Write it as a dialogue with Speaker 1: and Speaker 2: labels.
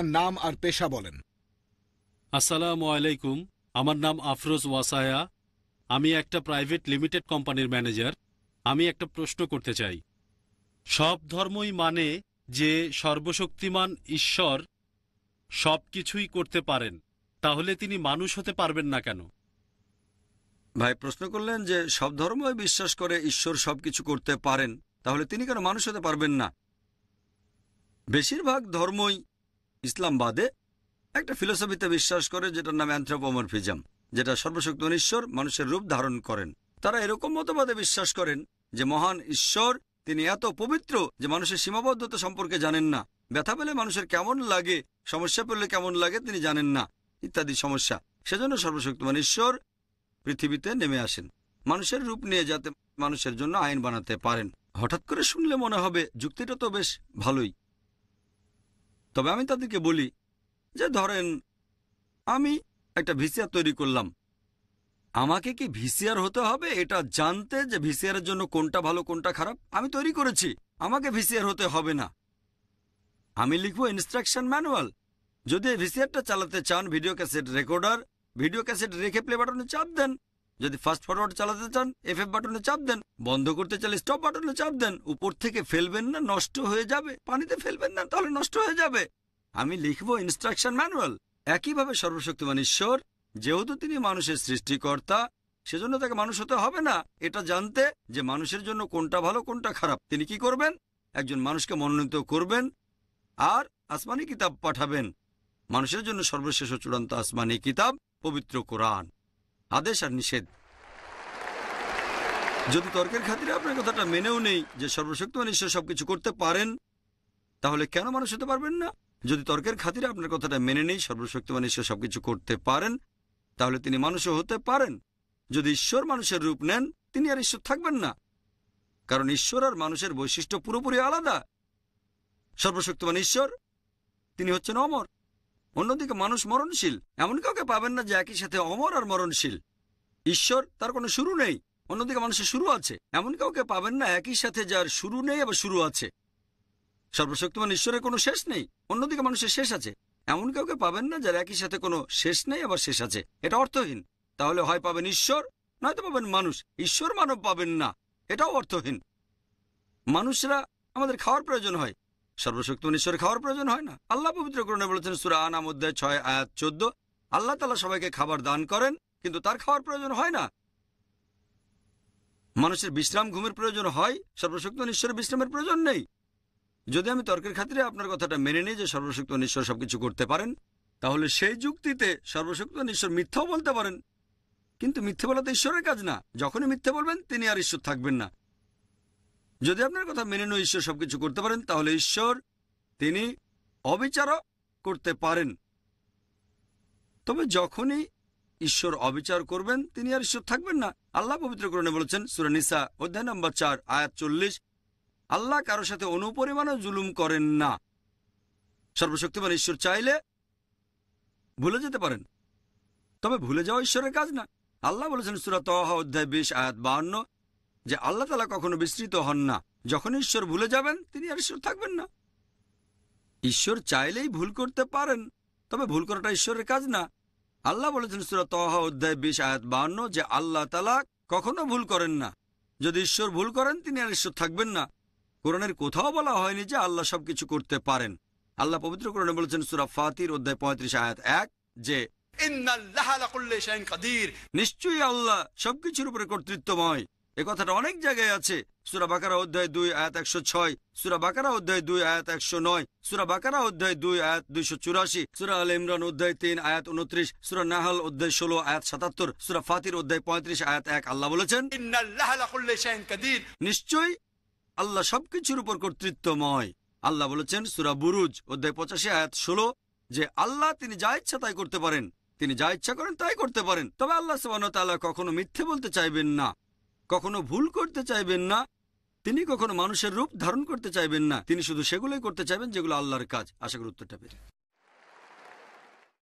Speaker 1: আপনার নাম আর পেশা বলেন আসসালামু আলাইকুম আমার নাম আফরোজ ওয়াসায়া আমি একটা প্রাইভেট লিমিটেড কোম্পানির ম্যানেজার আমি একটা প্রশ্ন করতে চাই সব ধর্মই মানে যে সর্বশক্তিমান ঈশ্বর সব কিছুই করতে পারেন তাহলে তিনি মানুষ হতে পারবেন না কেন ভাই প্রশ্ন করলেন যে সব ধর্মই বিশ্বাস করে ঈশ্বর সব কিছু করতে পারেন তাহলে তিনি কেন মানুষ হতে পারবেন না বেশিরভাগ ধর্মই ইসলামবাদে একটা ফিলোসফিতে বিশ্বাস করে যেটার নাম অ্যান্থ্রোপোমরফিজম যেটা সর্বশক্ত ঈশ্বর মানুষের রূপ ধারণ করেন তারা এরকম মতবাদে বিশ্বাস করেন যে মহান ঈশ্বর তিনি এত পবিত্র যে মানুষের সীমাবদ্ধতা সম্পর্কে জানেন না ব্যথা পেলে মানুষের কেমন লাগে সমস্যা পেলে কেমন লাগে তিনি জানেন না ইত্যাদি সমস্যা সেজন্য সর্বশক্তিমান ঈশ্বর পৃথিবীতে নেমে আসেন মানুষের রূপ নিয়ে যাতে মানুষের জন্য আইন বানাতে পারেন হঠাৎ করে শুনলে মনে হবে যুক্তিটা তো বেশ ভালোই তবে আমি তাদেরকে বলি যে ধরেন আমি একটা ভিসিআর তৈরি করলাম আমাকে কি ভিসিআর হতে হবে এটা জানতে যে ভিসিআরের জন্য কোনটা ভালো কোনটা খারাপ আমি তৈরি করেছি আমাকে ভিসিআর হতে হবে না আমি লিখব ইনস্ট্রাকশন ম্যানুয়াল যদি ভিসিআরটা চালাতে চান video cassette recorder video cassette রেখে প্লে বাটনে চাপ দেন যদি ফাস্ট ফরওয়ার্ড চালাতে চান এফ বাটনে চাপ দেন বন্ধ করতে চাইলে স্টপ বাটনে চাপ দেন উপর থেকে ফেলবেন না নষ্ট হয়ে যাবে পানিতে ফেলবেন না তাহলে নষ্ট হয়ে যাবে আমি লিখব ইনস্ট্রাকশন ম্যানুয়াল একইভাবে সর্বশক্তিমান ঈশ্বর যেহেতু তিনি মানুষের সৃষ্টিকর্তা সেজন্য তাকে মানুষ হতে হবে না এটা জানতে যে মানুষের জন্য কোনটা ভালো কোনটা খারাপ তিনি কি করবেন একজন মানুষকে মনোনীত করবেন আর আসমানি কিতাব পাঠাবেন মানুষের জন্য সর্বশেষ চূড়ান্ত আসমানি কিতাব পবিত্র কোরআন আদেশ আর নিষেধ যদি তর্কের খাতিরে আপনার কথাটা মেনেও নেই যে সর্বশক্তিমান ঈশ্বর সবকিছু করতে পারেন তাহলে কেন মানুষ হতে পারবেন না যদি তর্কের খাতিরে আপনার কথাটা মেনে নেই সর্বশক্তিমান ঈশ্বর সবকিছু করতে পারেন তাহলে তিনি মানুষও হতে পারেন যদি ঈশ্বর মানুষের রূপ নেন তিনি আর ঈশ্বর থাকবেন না কারণ ঈশ্বর আর মানুষের বৈশিষ্ট্য পুরোপুরি আলাদা সর্বশক্তিমান ঈশ্বর তিনি হচ্ছেন অমর অন্যদিকে মানুষ মরণশীল এমন কাউকে পাবেন না যে একই সাথে অমর আর মরণশীল ঈশ্বর তার কোনো শুরু নেই অন্যদিকে মানুষের শুরু আছে এমন কাউকে পাবেন না একই সাথে যার শুরু নেই আবার শুরু আছে সর্বশক্তিমান ঈশ্বরের কোনো শেষ নেই অন্যদিকে মানুষের শেষ আছে এমন কাউকে পাবেন না যার একই সাথে কোনো শেষ নেই আবার শেষ আছে এটা অর্থহীন তাহলে হয় পাবেন ঈশ্বর নয়তো পাবেন মানুষ ঈশ্বর মানব পাবেন না এটাও অর্থহীন মানুষরা আমাদের খাওয়ার প্রয়োজন হয় সর্বশক্তিমান ঈশ্বর খাওয়ার প্রয়োজন হয় না আল্লাহ পবিত্র গ্রহণে বলেছেন সুরা আনা মধ্যে ছয় আয়াত চোদ্দ আল্লাহ তালা সবাইকে খাবার দান করেন কিন্তু তার খাওয়ার প্রয়োজন হয় না মানুষের বিশ্রাম ঘুমের প্রয়োজন হয় সর্বশক্তিমান ঈশ্বরের বিশ্রামের প্রয়োজন নেই যদি আমি তর্কের খাতিরে আপনার কথাটা মেনে নিই যে সর্বশক্তিমান ঈশ্বর সবকিছু করতে পারেন তাহলে সেই যুক্তিতে সর্বশক্তিমান ঈশ্বর মিথ্যাও বলতে পারেন কিন্তু মিথ্যে বলা তো ঈশ্বরের কাজ না যখনই মিথ্যে বলবেন তিনি আর ঈশ্বর থাকবেন না যদি আপনার কথা মেনে নিয়ে ঈশ্বর সবকিছু করতে পারেন তাহলে ঈশ্বর তিনি অবিচারও করতে পারেন তবে যখনই ঈশ্বর অবিচার করবেন তিনি আর ঈশ্বর থাকবেন না আল্লাহ করণে বলেছেন সুরানিসা অধ্যায় নম্বর চার আয়াত চল্লিশ আল্লাহ কারোর সাথে অনুপরিমাণে জুলুম করেন না সর্বশক্তিমান ঈশ্বর চাইলে ভুলে যেতে পারেন তবে ভুলে যাওয়া ঈশ্বরের কাজ না আল্লাহ বলেছেন সুরাত অধ্যায় বিশ আয়াত বাহান্ন যে আল্লাহ তালা কখনো বিস্তৃত হন না যখন ঈশ্বর ভুলে যাবেন তিনি আর ঈশ্বর থাকবেন না ঈশ্বর চাইলেই ভুল করতে পারেন তবে ভুল করাটা ঈশ্বরের কাজ না আল্লাহ বলেছেন সুরা তহা অধ্যায় বিশ আয়াত বাহান্ন যে আল্লাহ তালা কখনো ভুল করেন না যদি ঈশ্বর ভুল করেন তিনি আর ঈশ্বর থাকবেন না কোরআনের কোথাও বলা হয়নি যে আল্লাহ সবকিছু করতে পারেন আল্লাহ পবিত্র কোরআনে বলেছেন সুরা ফাতির অধ্যায় পঁয়ত্রিশ আয়াত এক যে নিশ্চয়ই আল্লাহ সবকিছুর উপরে কর্তৃত্বময় এ কথাটা অনেক জায়গায় আছে সুরা বাকারা অধ্যায় দুই আয়াত একশো ছয় সুরা বাকারা অধ্যায় দুই আয়াত একশো নয় সুরা বাকারা অধ্যায় দুই আয়াত দুইশো চুরাশি সুরা আল ইমরান অধ্যায় তিন আয়াত উনত্রিশ সুরা নাহাল অধ্যায় ষোলো আয়াত সাতাত্তর সুরা ফাতির অধ্যায় পঁয়ত্রিশ আয়াত এক আল্লাহ বলেছেন নিশ্চয়ই আল্লাহ সবকিছুর উপর কর্তৃত্বময় আল্লাহ বলেছেন সুরা বুরুজ অধ্যায় পঁচাশি আয়াত ষোলো যে আল্লাহ তিনি যা ইচ্ছা তাই করতে পারেন তিনি যা ইচ্ছা করেন তাই করতে পারেন তবে আল্লাহ সুবাহ কখনো মিথ্যে বলতে চাইবেন না কখনো ভুল করতে চাইবেন না তিনি কখনো মানুষের রূপ ধারণ করতে চাইবেন না তিনি শুধু সেগুলোই করতে চাইবেন যেগুলো আল্লাহর কাজ আশা করি উত্তরটা পেয়ে